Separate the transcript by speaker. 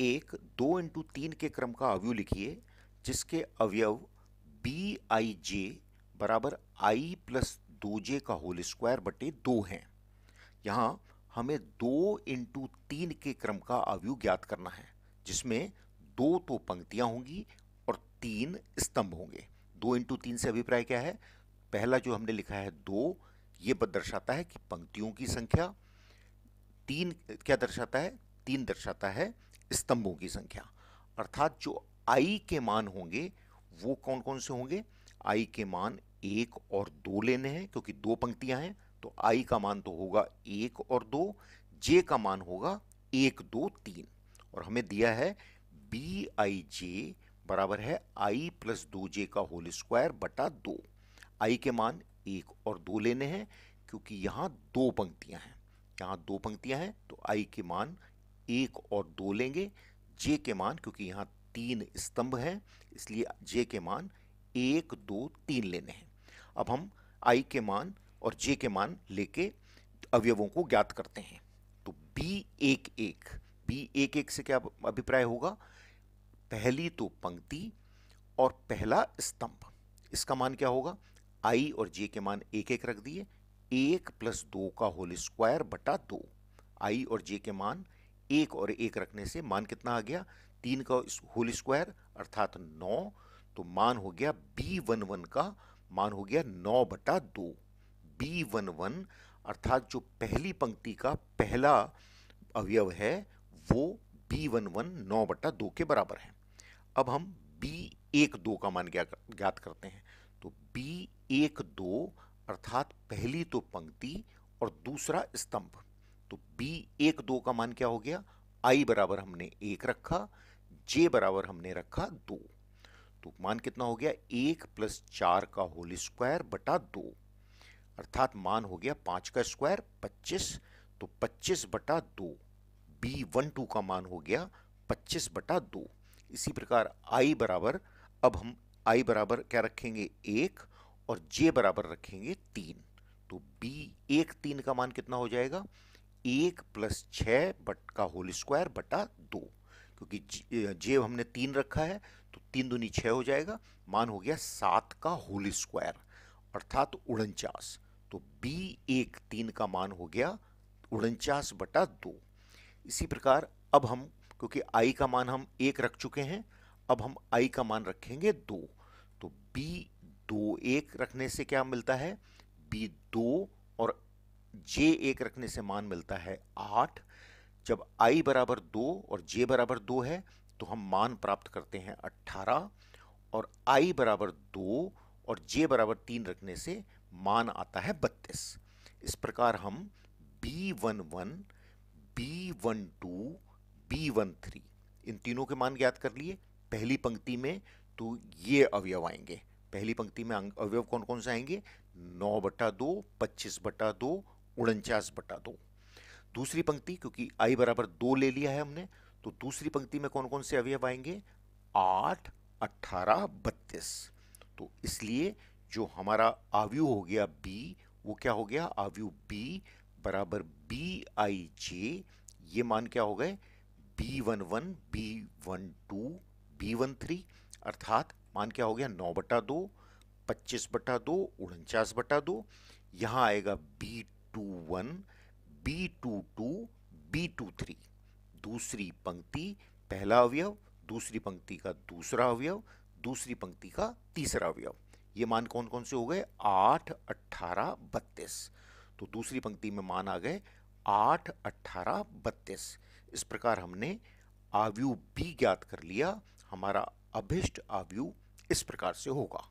Speaker 1: एक दो इंटू तीन के क्रम का अवयव लिखिए जिसके अवयव बी आई जे बराबर आई प्लस दो जे का होल स्क्वायर बटे दो हैं यहाँ हमें दो इंटू तीन के क्रम का अवयव ज्ञात करना है जिसमें दो तो पंक्तियाँ होंगी और तीन स्तंभ होंगे दो इंटू तीन से अभिप्राय क्या है पहला जो हमने लिखा है दो ये पद दर्शाता है कि पंक्तियों की संख्या तीन क्या दर्शाता है तीन दर्शाता है स्तंभों की संख्या अर्थात जो आई के मान होंगे वो कौन कौन से होंगे आई के मान एक और दो लेने हैं क्योंकि दो पंक्तियां हैं तो आई का मान तो होगा एक और दो जे का मान होगा एक दो तीन और हमें दिया है बी आई जे बराबर है आई प्लस दो जे का होल स्क्वायर बटा दो आई के मान एक और दो लेने हैं क्योंकि यहाँ दो पंक्तियां हैं यहाँ दो पंक्तियां हैं तो आई के मान एक और दो लेंगे जे के मान क्योंकि यहाँ तीन स्तंभ हैं इसलिए जे के मान एक दो तीन लेने हैं अब हम आई के मान और जे के मान लेके अवयवों को ज्ञात करते हैं तो बी एक एक बी एक एक से क्या अभिप्राय होगा पहली तो पंक्ति और पहला स्तंभ इसका मान क्या होगा आई और जे के मान एक एक रख दिए एक प्लस दो का होल स्क्वायर बटा दो आई और जे के मान एक और एक रखने से मान कितना आ गया तीन का होल स्क्वायर अर्थात नौ तो मान हो गया बी वन वन का मान हो गया नौ बटा दो बी वन वन अर्थात जो पहली पंक्ति का पहला अवयव है वो बी वन वन नौ बटा दो के बराबर है अब हम बी एक दो का मान ज्ञात करते हैं तो बी एक दो अर्थात पहली तो पंक्ति और दूसरा स्तंभ तो बी एक दो का मान क्या हो गया आई बराबर हमने एक रखा जे बराबर हमने रखा दो तो मान कितना हो गया एक प्लस चार का होल स्क्वायर बटा दो अर्थात मान हो गया पांच का स्क्वायर पच्चीस तो पच्चीस बटा दो बी वन टू का मान हो गया पच्चीस बटा दो इसी प्रकार आई बराबर अब हम आई बराबर क्या रखेंगे एक और जे बराबर रखेंगे तीन तो बी एक तीन का मान कितना हो जाएगा एक प्लस छ बट का होल स्क्वायर बटा दो क्योंकि जेब हमने तीन रखा है तो तीन दूनी छः हो जाएगा मान हो गया सात का होल स्क्वायर अर्थात उनचास तो बी एक तीन का मान हो गया उनचास बटा दो इसी प्रकार अब हम क्योंकि आई का मान हम एक रख चुके हैं अब हम आई का मान रखेंगे दो तो बी दो एक रखने से क्या मिलता है बी दो जे एक रखने से मान मिलता है आठ जब आई बराबर दो और जे बराबर दो है तो हम मान प्राप्त करते हैं अट्ठारह और आई बराबर दो और जे बराबर तीन रखने से मान आता है बत्तीस इस प्रकार हम B one one B one two B one three इन तीनों के मान ज्ञात कर लिए पहली पंक्ति में तो ये अवयव आएंगे पहली पंक्ति में अवयव कौन कौन से आएंगे नौ बटा दो पच्चीस बटा दो उनचास बटा दो दूसरी पंक्ति क्योंकि आई बराबर दो ले लिया है हमने तो दूसरी पंक्ति में कौन कौन से अवयव आएंगे आठ अट्ठारह बत्तीस तो इसलिए जो हमारा आवयु हो गया बी वो क्या हो गया आवयु बी बराबर बी आई जे ये मान क्या हो गए B one one B one two B one three अर्थात मान क्या हो गया नौ बटा दो पच्चीस बटा दो उनचास बटा दो यहाँ आएगा B two one B two two B two three दूसरी पंक्ति पहला अवयव दूसरी पंक्ति का दूसरा अवयव दूसरी पंक्ति का तीसरा अवयव ये मान कौन कौन से हो गए आठ अट्ठारह बत्तीस तो दूसरी पंक्ति में मान आ गए आठ अट्ठारह बत्तीस इस प्रकार हमने आवयु बी ज्ञात कर लिया हमारा अभिष्ट आवयु इस प्रकार से होगा